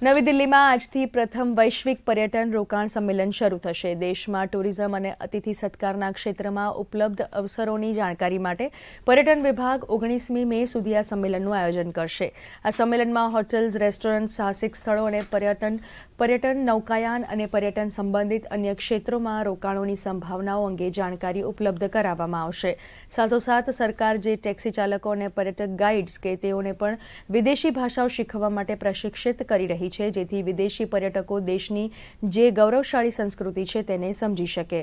નવી દિલ્હીમાં આજથી પ્રથમ વૈશ્વિક પર્યટન રોકાણ સંમેલન શરૂ થશે દેશમાં ટુરિઝમ અને અતિથિ સત્કારના ક્ષેત્રમાં ઉપલબ્ધ અવસરોની જાણકારી માટે પર્યટન વિભાગ ઓગણીસમી મે સુધી આ સંમેલનનું આયોજન કરશે આ સંમેલનમાં હોટેલ્સ રેસ્ટોરન્ટ સાહસિક સ્થળો અને પર્યટન પર્યટન નૌકાયાન અને પર્યટન સંબંધિત અન્ય ક્ષેત્રોમાં રોકાણોની સંભાવનાઓ અંગે જાણકારી ઉપલબ્ધ કરાવવામાં આવશે સાથોસાથ સરકાર જે ટેક્સી ચાલકો અને પર્યટક ગાઈડ્સ કે તેઓને પણ વિદેશી ભાષાઓ શીખવા માટે પ્રશિક્ષિત કરી રહી છે જેથી વિદેશી પર્યટકો દેશની જે ગૌરવશાળી સંસ્કૃતિ છે તેને સમજી શકે